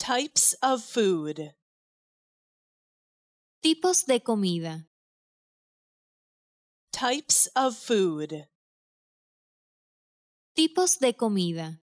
Types of food. Tipos de comida. Types of food. Tipos de comida.